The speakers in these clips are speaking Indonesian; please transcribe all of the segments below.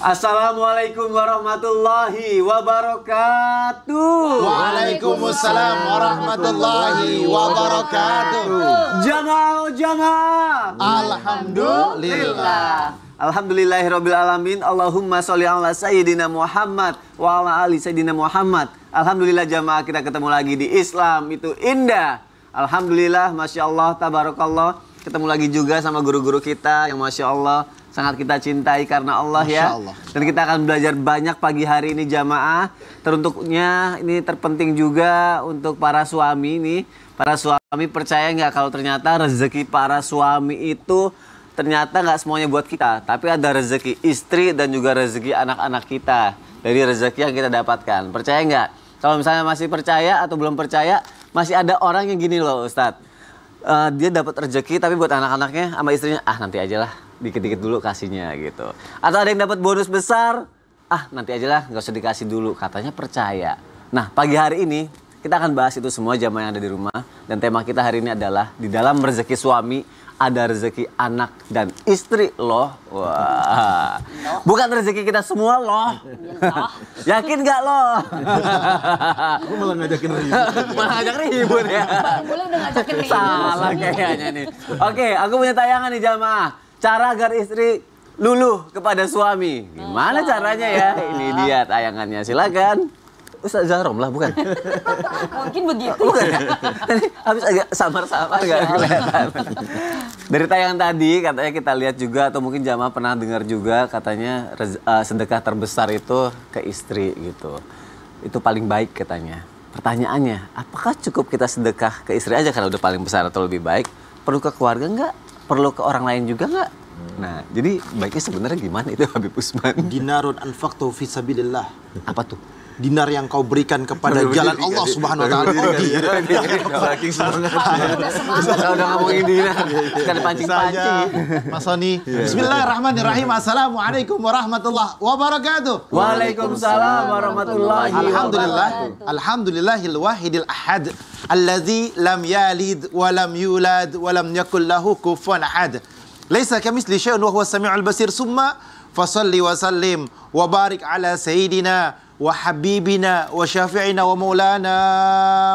Assalamualaikum warahmatullahi wabarakatuh. Waalaikumsalam warahmatullahi wabarakatuh. Jamal Jamal. Alhamdulillah. Alhamdulillahirabbil alamin. Allahumma sholli ala sayyidina Muhammad wa ala ali sayyidina Muhammad. Alhamdulillah jamaah kita ketemu lagi di Islam itu indah. Alhamdulillah, masya Allah, tabarakallah. Ketemu lagi juga sama guru-guru kita yang masya Allah sangat kita cintai karena Allah ya. Allah. Dan kita akan belajar banyak pagi hari ini jamaah. Teruntuknya ini terpenting juga untuk para suami ini Para suami percaya nggak kalau ternyata rezeki para suami itu ternyata nggak semuanya buat kita, tapi ada rezeki istri dan juga rezeki anak-anak kita dari rezeki yang kita dapatkan. Percaya nggak? Kalau misalnya masih percaya atau belum percaya, masih ada orang yang gini loh Ustadz. Uh, dia dapat rezeki tapi buat anak-anaknya sama istrinya ah nanti aja lah dikit-dikit dulu kasihnya gitu. Atau ada yang dapat bonus besar, ah nanti aja lah nggak usah dikasih dulu, katanya percaya. Nah pagi hari ini kita akan bahas itu semua jamaah yang ada di rumah dan tema kita hari ini adalah di dalam rezeki suami ada rezeki anak dan istri loh. Wah. Bukan rezeki kita semua loh. Iya Yakin gak loh? Aku malah ngajakin ribut. malah ngajak ribut ya. Boleh udah ngajakin ribut. Salah kayaknya nih. Oke, aku punya tayangan nih jamaah cara agar istri luluh kepada suami. Gimana caranya ya? Ini dia tayangannya. Silakan. Ustaz Zahrom lah bukan? Mungkin begitu. Bukan Tadi habis agak samar-samar gak kelihatan. Dari tayangan tadi katanya kita lihat juga atau mungkin jamaah pernah dengar juga katanya uh, sedekah terbesar itu ke istri gitu. Itu paling baik katanya. Pertanyaannya, apakah cukup kita sedekah ke istri aja karena udah paling besar atau lebih baik? Perlu ke keluarga enggak? perlu ke orang lain juga nggak? Nah, jadi baiknya sebenarnya gimana itu Habib Usman? Dinarun anfaqtu fi sabilillah. Apa tuh? dinar yang kau berikan kepada jalan Allah Subhanahu wa taala. Saking semangatnya. Saking Udah ngomongin dinar. Kan iya, iya, iya. pancing-pancing. Mas Sony. Bismillahirrahmanirrahim. Assalamualaikum warahmatullahi wabarakatuh. Waalaikumsalam warahmatullahi wabarakatuh. Alhamdulillah. Alhamdulillahil wahidil ahad alladzi lam yalid wa lam yulad wa lam yakul lahu kufuwan ahad. Laisa kamitsli syai'un wa as samiul basir. Summa Fasalli wa sallim wa barik ala sayyidina wa habibina wa syafi'ina wa maulana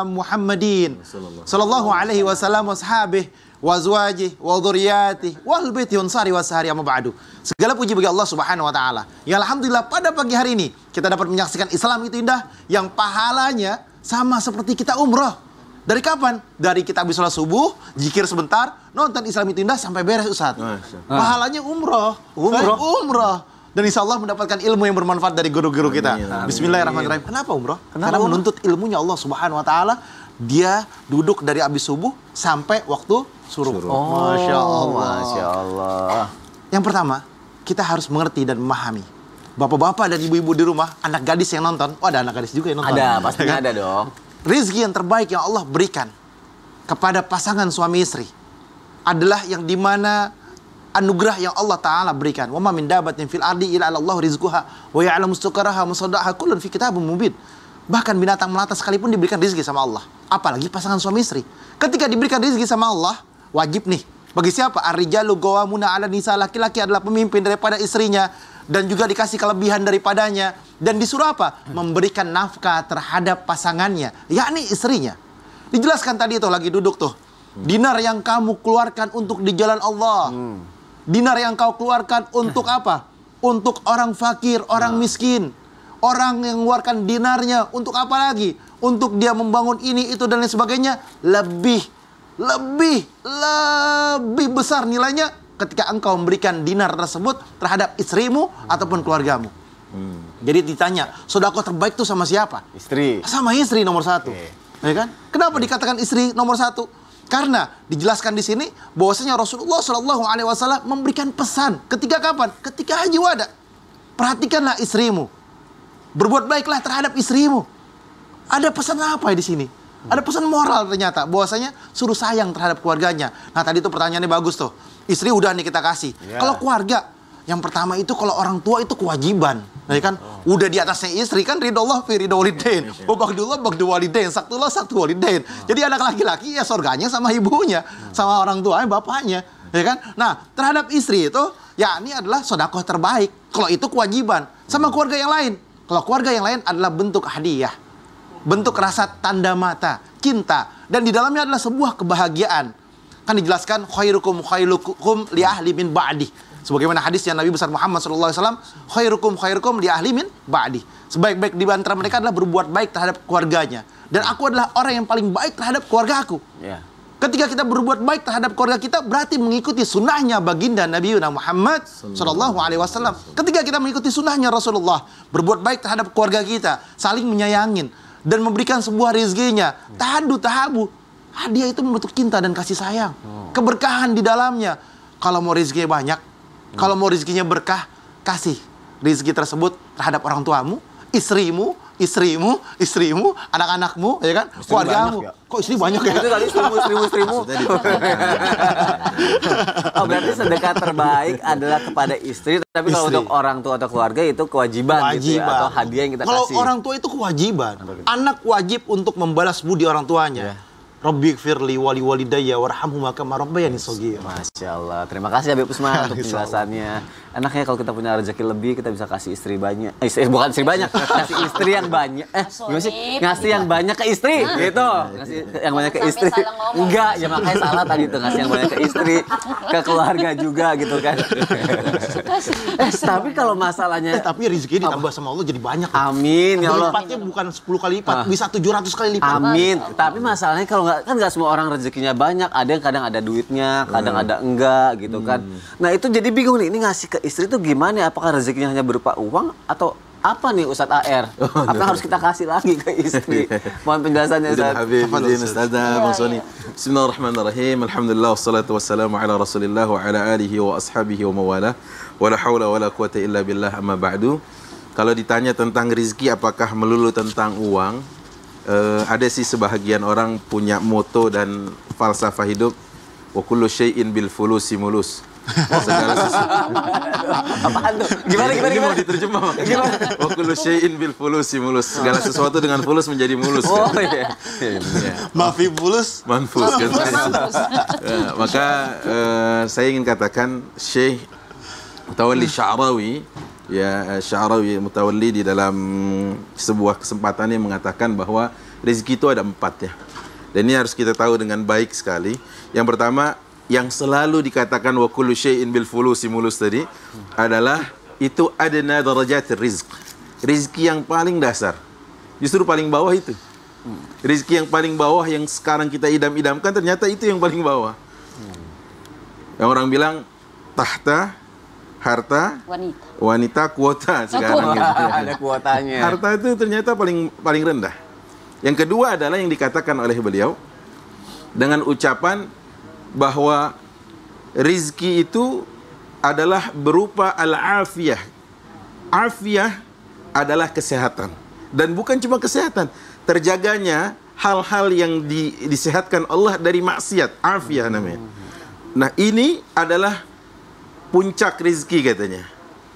Muhammadin sallallahu alaihi wasallam washabih wa azwajih wa dhurriyyatih wa albaiti unsari wa sahari amma ba'du. Segala puji bagi Allah Subhanahu wa taala. Ya alhamdulillah pada pagi hari ini kita dapat menyaksikan Islam itu indah yang pahalanya sama seperti kita umroh. Dari kapan? Dari kita habis sholat subuh, jikir sebentar, nonton Islam itu Indah sampai beres Ustaz. Nah, nah. Pahalanya umroh. Umroh. Umroh. Dan insya Allah mendapatkan ilmu yang bermanfaat dari guru-guru kita. Amin, Bismillahirrahmanirrahim. Kenapa umroh? Kenapa Karena umroh? menuntut ilmunya Allah Subhanahu Wa Taala. Dia duduk dari abis subuh sampai waktu suruh. suruh. Oh, Masya Allah. Masya Allah. Yang pertama, kita harus mengerti dan memahami bapak-bapak dan ibu-ibu di rumah, anak gadis yang nonton. Oh, ada anak gadis juga yang nonton. Ada, pastinya ya kan? ada dong rizki yang terbaik yang Allah berikan kepada pasangan suami istri adalah yang dimana anugerah yang Allah Ta'ala berikan. Wa mamin min dabatin fil ardi ila Allah rizquha wa ya'lamu mustaqaraha musodakha kullun fi kitabun mubid Bahkan binatang melata sekalipun diberikan rizki sama Allah. Apalagi pasangan suami istri. Ketika diberikan rizki sama Allah, wajib nih. Bagi siapa? Ar-rijalu gawamuna ala nisa. Laki-laki adalah pemimpin daripada istrinya dan juga dikasih kelebihan daripadanya dan disuruh apa? Memberikan nafkah terhadap pasangannya, yakni istrinya. Dijelaskan tadi itu lagi duduk tuh. Dinar yang kamu keluarkan untuk di jalan Allah. Hmm. Dinar yang kau keluarkan untuk apa? Untuk orang fakir, orang nah. miskin. Orang yang mengeluarkan dinarnya untuk apa lagi? Untuk dia membangun ini, itu, dan lain sebagainya. Lebih, lebih, lebih besar nilainya ketika engkau memberikan dinar tersebut terhadap istrimu hmm. ataupun keluargamu. Hmm. Jadi ditanya, sodako terbaik tuh sama siapa? Istri. Sama istri nomor satu. Okay. Ya kan? Kenapa dikatakan istri nomor satu? Karena dijelaskan di sini bahwasanya Rasulullah Shallallahu Alaihi Wasallam memberikan pesan ketika kapan? Ketika haji wada. Perhatikanlah istrimu, berbuat baiklah terhadap istrimu. Ada pesan apa di sini? Ada pesan moral ternyata bahwasanya suruh sayang terhadap keluarganya. Nah tadi itu pertanyaannya bagus tuh istri udah nih kita kasih. Yeah. Kalau keluarga, yang pertama itu kalau orang tua itu kewajiban. Nah, kan oh. udah di atasnya istri kan ridho Allah fi ridho walidain. Babak dulu dua walidain, saktullah saktu walidain. Oh. Jadi anak laki-laki ya surganya sama ibunya, oh. sama orang tuanya, eh, bapaknya. Ya kan? Nah, terhadap istri itu ya ini adalah sodakoh terbaik. Kalau itu kewajiban sama hmm. keluarga yang lain. Kalau keluarga yang lain adalah bentuk hadiah. Bentuk rasa tanda mata, cinta dan di dalamnya adalah sebuah kebahagiaan kan dijelaskan khairukum khairukum li ahli min ba'di. Sebagaimana hadis yang Nabi besar Muhammad SAW, khairukum khairukum li ahli min ba'di. Sebaik-baik di antara mereka adalah berbuat baik terhadap keluarganya. Dan aku adalah orang yang paling baik terhadap keluarga aku. Yeah. Ketika kita berbuat baik terhadap keluarga kita berarti mengikuti sunnahnya baginda Nabi Yuna Muhammad saw Alaihi Wasallam. Ketika kita mengikuti sunnahnya Rasulullah, berbuat baik terhadap keluarga kita, saling menyayangin dan memberikan sebuah rizkinya, tahadu tahabu, Hadiah itu membentuk cinta dan kasih sayang. Oh. Keberkahan di dalamnya. Kalau mau rezekinya banyak, hmm. kalau mau rezekinya berkah, kasih rezeki tersebut terhadap orang tuamu, istrimu, istrimu, istrimu, anak-anakmu, ya kan? Keluargamu. Ya? Kok istri banyak ya? Itu tadi istrimu, istrimu, istrimu. oh, berarti sedekah terbaik adalah kepada istri, tapi istri. kalau untuk orang tua atau keluarga itu kewajiban, kewajiban. gitu ya? Atau hadiah yang kita kalau kasih. Kalau orang tua itu kewajiban. Gitu? Anak wajib untuk membalas budi orang tuanya. Yeah. Rabbi firli wali walidayya warhamhuma kama rabbayani shaghira. Masya Allah. Terima kasih Habib Usman untuk penjelasannya. Enaknya kalau kita punya rezeki lebih, kita bisa kasih istri banyak. Eh, istri, bukan istri banyak, kasih istri yang banyak. Eh, gimana sih? Ngasih yang banyak ke istri, nah. gitu. Ngasih yang banyak ke istri. Enggak, ya makanya salah tadi tuh ngasih yang banyak ke istri, ke keluarga juga gitu kan. eh, tapi kalau masalahnya eh, tapi rezeki ditambah sama Allah jadi banyak. Ya. Amin ya Allah. Lipatnya bukan 10 kali lipat, uh. bisa 700 kali lipat. Amin. Kan? Tapi masalahnya kalau nggak kan nggak semua orang rezekinya banyak, ada yang kadang ada duitnya, kadang hmm. ada enggak gitu kan. Hmm. Nah, itu jadi bingung nih, ini ngasih ke istri tuh gimana? Apakah rezekinya hanya berupa uang atau apa nih Ustadz AR? Oh, apa no. Iya. harus kita kasih lagi ke istri? Mohon penjelasannya Ustadz. Habibin Ustadz Ustadz. Ustadz. Ustadz. Ustadz. Ustadz. Ustadz. Ustadz. Bismillahirrahmanirrahim. Alhamdulillah wassalatu wassalamu ala Rasulillah wa ala alihi wa ashabihi wa mawalah wala haula wala quwata illa billah amma ba'du. Kalau ditanya tentang rizki apakah melulu tentang uang? Uh, ada sih sebahagian orang punya moto dan falsafah hidup wa kullu syai'in bil fulusi mulus. Nah, segala sesuatu. Apaan tuh? Gimana gimana gimana? Mau diterjemah. Gimana? Wa kullu syai'in bil fulusi mulus. Segala sesuatu dengan fulus menjadi mulus. Oh iya. Mafi fulus. Manfus. Maka uh, saya ingin katakan syekh Mutawalli Sya'rawi ya eh, Sya'rawi Mutawalli di dalam sebuah kesempatan yang mengatakan bahwa rezeki itu ada empat ya. Dan ini harus kita tahu dengan baik sekali. Yang pertama yang selalu dikatakan wa kullu syai'in bil fulusi mulus tadi adalah itu adna darajat rizq. Rizki yang paling dasar. Justru paling bawah itu. Rizki yang paling bawah yang sekarang kita idam-idamkan ternyata itu yang paling bawah. Yang orang bilang tahta harta wanita, wanita kuota oh, sekarang oh, gitu. ada kuotanya. Harta itu ternyata paling paling rendah. Yang kedua adalah yang dikatakan oleh beliau dengan ucapan bahwa rizki itu adalah berupa al-afiyah. Afiyah adalah kesehatan. Dan bukan cuma kesehatan, terjaganya hal-hal yang di, disehatkan Allah dari maksiat, afiyah namanya. Nah, ini adalah puncak rezeki katanya.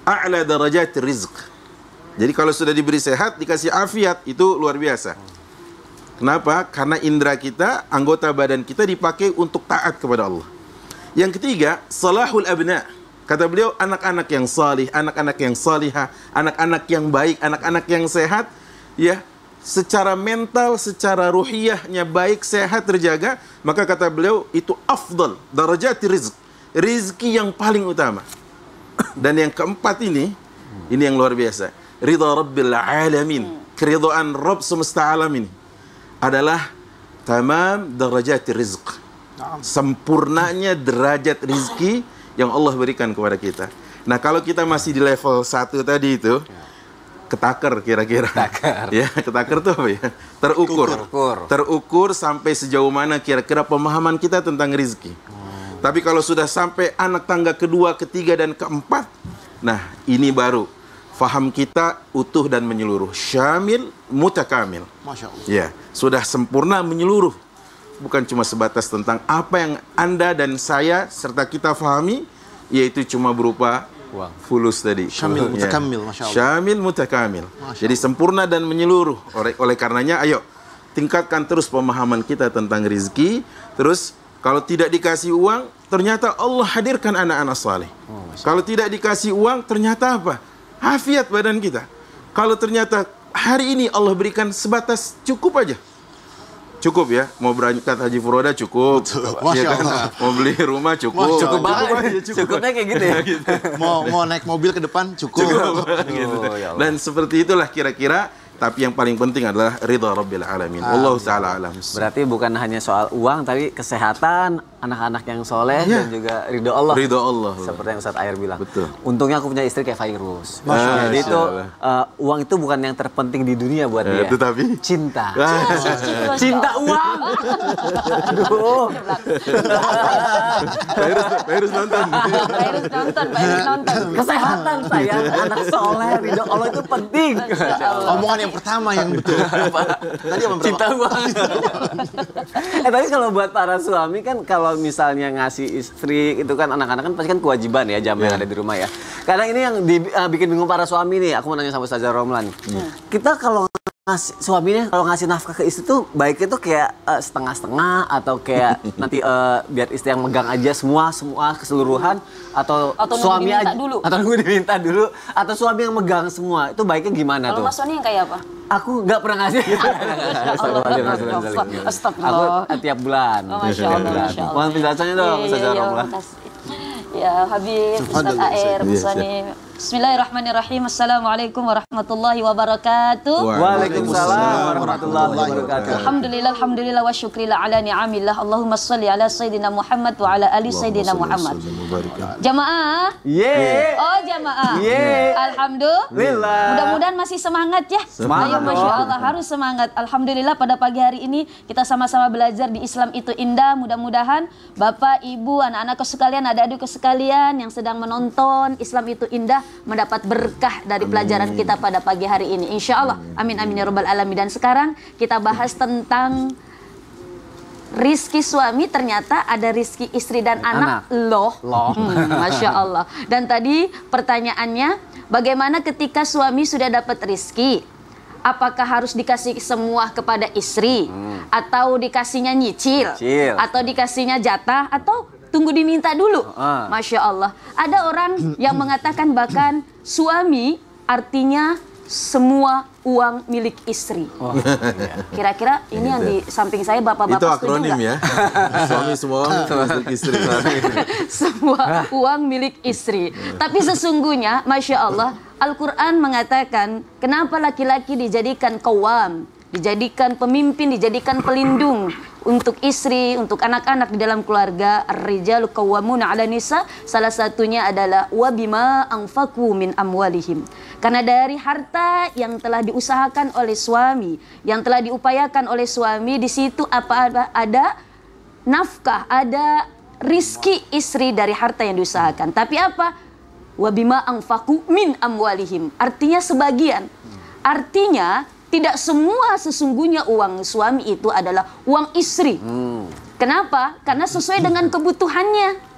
A'la darajat rizq. Jadi kalau sudah diberi sehat, dikasih afiat, itu luar biasa. Kenapa? Karena indera kita, anggota badan kita dipakai untuk taat kepada Allah. Yang ketiga, salahul abna. Kata beliau, anak-anak yang salih, anak-anak yang salihah, anak-anak yang baik, anak-anak yang sehat, ya, secara mental, secara ruhiyahnya baik, sehat, terjaga, maka kata beliau itu afdal, darajati rizq rizki yang paling utama. Dan yang keempat ini, ini yang luar biasa. Ridha Rabbil Alamin. Keridhaan Rabb semesta alam ini adalah tamam derajat rizq. Sempurnanya derajat rizki yang Allah berikan kepada kita. Nah, kalau kita masih di level satu tadi itu, ketaker kira-kira. Ketaker. Ya, ketaker tuh apa ya? Terukur. Terukur, terukur sampai sejauh mana kira-kira pemahaman kita tentang rizki. Hmm. Tapi kalau sudah sampai anak tangga kedua, ketiga, dan keempat, nah ini baru faham kita utuh dan menyeluruh. Syamil mutakamil. Masya Allah. Ya, sudah sempurna menyeluruh. Bukan cuma sebatas tentang apa yang Anda dan saya serta kita fahami, yaitu cuma berupa fulus tadi. Syamil ya. mutakamil, Masya Allah. Syamil mutakamil. Masya Jadi sempurna dan menyeluruh. Oleh, oleh karenanya, ayo tingkatkan terus pemahaman kita tentang rizki, terus kalau tidak dikasih uang, ternyata Allah hadirkan anak-anak saleh. Oh, Kalau tidak dikasih uang, ternyata apa? Hafiat badan kita. Kalau ternyata hari ini Allah berikan sebatas cukup aja. Cukup ya, mau berangkat haji furoda cukup, Masya ya kan? Allah. mau beli rumah cukup, Masya cukup banget, cukup aja, cukup. cukupnya kayak gitu ya. Gitu. Mau mau naik mobil ke depan cukup, cukup. Oh, gitu. Ya Dan seperti itulah kira-kira tapi yang paling penting adalah ridha rabbil alamin. Allah taala alam. Berarti bukan hanya soal uang tapi kesehatan, anak-anak yang soleh ya. dan juga ridho Allah. Ridho Allah. Seperti yang Ustaz Air bilang. Betul. Untungnya aku punya istri kayak Fairuz. Masya Jadi itu uh, uang itu bukan yang terpenting di dunia buat eh, dia. Tetapi cinta. cinta, cinta uang. Aduh. Fairuz nonton. Fairuz nonton, Fairuz nonton. Kesehatan saya, anak soleh, ridho Allah itu penting. Omongan yang yang pertama yang betul. tadi apa Cinta uang. eh tapi kalau buat para suami kan kalau misalnya ngasih istri itu kan anak-anak kan pasti kan kewajiban ya jam yeah. yang iya. ada di rumah ya. Karena ini yang eh, bikin bingung para suami nih. Aku mau nanya sama Ustazah Romlan. Hmm. Kita kalau Mas, suaminya kalau ngasih nafkah ke istri tuh baiknya tuh kayak setengah setengah-setengah atau kayak nanti uh, biar istri yang megang aja semua semua keseluruhan atau, atau suami aja dulu. atau nunggu diminta dulu atau suami yang megang semua itu baiknya gimana kalo tuh? Kalau Mas Sony yang kayak apa? Aku nggak pernah ngasih. Astagfirullah. Aku eh, tiap bulan. Oh, Masya Allah. Mohon penjelasannya dong, iya, Ustaz iya, iya, Ya, Habib, Ustaz Air, Mas Sony. Bismillahirrahmanirrahim. Assalamualaikum warahmatullahi wabarakatuh. Waalaikumsalam warahmatullahi wabarakatuh. Alhamdulillah alhamdulillah wa syukrillah ala ni'amillah. Allahumma salli ala sayyidina Muhammad wa ala ali sayyidina Muhammad. Jamaah. Ye. Oh, jamaah. Ye. Alhamdulillah. Mudah-mudahan masih semangat ya. Semangat. Ayo Masya Allah harus semangat. Alhamdulillah pada pagi hari ini kita sama-sama belajar di Islam itu indah. Mudah-mudahan Bapak, Ibu, anak-anakku sekalian, adik-adikku sekalian yang sedang menonton Islam itu indah mendapat berkah dari amin. pelajaran kita pada pagi hari ini. Insya Allah. Amin amin ya Rabbal alamin. Dan sekarang kita bahas tentang rizki suami ternyata ada rizki istri dan anak, anak. loh. loh. Hmm, Masya Allah. Dan tadi pertanyaannya, bagaimana ketika suami sudah dapat rizki? Apakah harus dikasih semua kepada istri? Hmm. Atau dikasihnya nyicil? nyicil? Atau dikasihnya jatah? Atau tunggu diminta dulu. Ah, ah. Masya Allah. Ada orang yang mengatakan bahkan suami artinya semua uang milik istri. Oh. Kira-kira oh. ini yang di samping saya bapak-bapak Itu akronim ya. Suami semua uang milik istri. semua uang milik istri. Tapi sesungguhnya, Masya Allah, Al-Quran mengatakan kenapa laki-laki dijadikan kawam, dijadikan pemimpin, dijadikan pelindung untuk istri, untuk anak-anak di dalam keluarga. Ar-rijalu qawwamuna 'ala nisa. Salah satunya adalah wabima angfaku min amwalihim. Karena dari harta yang telah diusahakan oleh suami, yang telah diupayakan oleh suami, di situ apa ada nafkah, ada rizki istri dari harta yang diusahakan. Tapi apa? Wabima angfaku min amwalihim. Artinya sebagian. Artinya tidak semua sesungguhnya uang suami itu adalah uang istri. Hmm. Kenapa? Karena sesuai dengan kebutuhannya.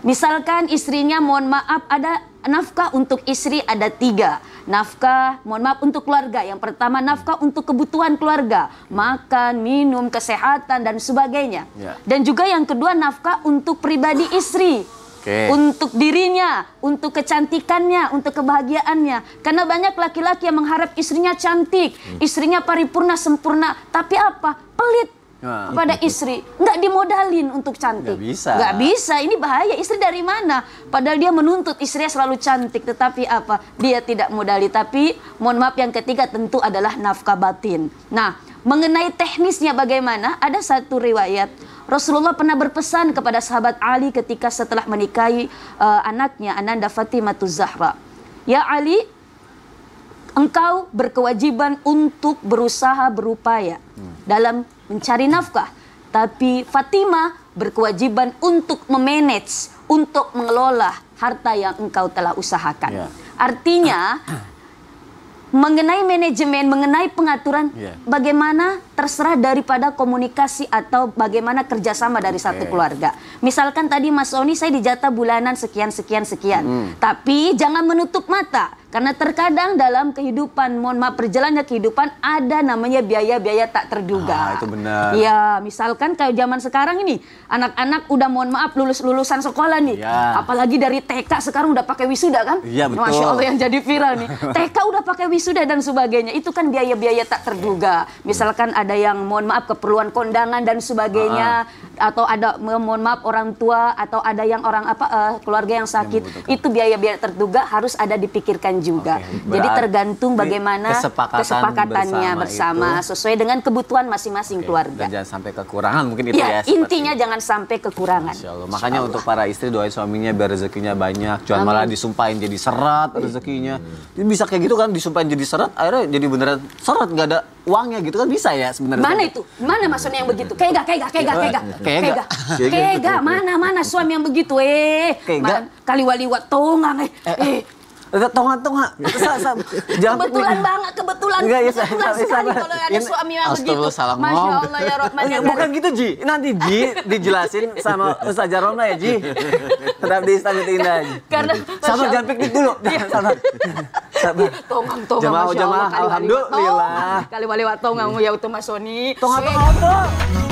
Misalkan istrinya mohon maaf ada nafkah untuk istri ada tiga. Nafkah, mohon maaf untuk keluarga. Yang pertama nafkah untuk kebutuhan keluarga. Makan, minum, kesehatan, dan sebagainya. Ya. Dan juga yang kedua nafkah untuk pribadi istri Okay. Untuk dirinya, untuk kecantikannya, untuk kebahagiaannya. Karena banyak laki-laki yang mengharap istrinya cantik, hmm. istrinya paripurna sempurna, tapi apa? Pelit Nah. pada istri nggak dimodalin untuk cantik nggak bisa nggak bisa ini bahaya istri dari mana padahal dia menuntut istrinya selalu cantik tetapi apa dia tidak modali tapi mohon maaf yang ketiga tentu adalah nafkah batin nah Mengenai teknisnya bagaimana, ada satu riwayat. Rasulullah pernah berpesan kepada sahabat Ali ketika setelah menikahi uh, anaknya Ananda Fatimah Zahra. Ya Ali, engkau berkewajiban untuk berusaha berupaya dalam mencari nafkah. Tapi Fatimah berkewajiban untuk memanage, untuk mengelola harta yang engkau telah usahakan. Ya. Artinya, mengenai manajemen, mengenai pengaturan, yeah. bagaimana terserah daripada komunikasi atau bagaimana kerjasama dari okay. satu keluarga. Misalkan tadi Mas Oni saya dijata bulanan sekian sekian sekian, mm. tapi jangan menutup mata karena terkadang dalam kehidupan, mohon maaf, perjalannya kehidupan ada namanya biaya-biaya tak terduga. Ah, itu benar. Ya, misalkan kayak zaman sekarang ini, anak-anak udah mohon maaf lulus-lulusan sekolah nih. Ya. Apalagi dari TK sekarang udah pakai wisuda kan? Iya, betul. Masya Allah yang jadi viral nih. TK udah pakai wisuda dan sebagainya. Itu kan biaya-biaya tak terduga. Iya. Misalkan ada yang mohon maaf keperluan kondangan dan sebagainya. Ah. Atau ada mohon maaf orang tua atau ada yang orang apa uh, keluarga yang sakit. Yang itu biaya-biaya terduga harus ada dipikirkan juga. Okay. Jadi tergantung bagaimana kesepakatan kesepakatannya bersama, bersama sesuai dengan kebutuhan masing-masing okay. keluarga. Dan jangan sampai kekurangan mungkin itu iya, ya. ya intinya jangan sampai kekurangan. Makanya Insya Allah. untuk para istri doain suaminya biar rezekinya banyak, jangan malah disumpahin jadi serat iya. rezekinya. Hmm. Bisa kayak gitu kan disumpahin jadi serat, akhirnya jadi beneran serat nggak ada uangnya gitu kan bisa ya sebenarnya. Mana itu? Mana maksudnya yang begitu? Kayak gak, kayak gak, kayak gak, kayak gak. Kayak gak. mana, mana suami yang begitu, eh. Kayak gak. Kali tongang eh. Eh, eh. eh Tonga tonga. Kebetulan banget, kebetulan. Enggak, ya, sekali kalau ada suami yang begitu. Salah Masya Allah ya Rahman. Ya, bukan gitu Ji. Nanti Ji dijelasin sama Ustaz Roma ya Ji. Tetap di Istanbul itu indah. Karena sama jangan piknik dulu. Jangan sabar. Tongang tongang. Jamaah jamaah alhamdulillah. Oh, Kali wali watongang ya utuh Mas Soni. Tongang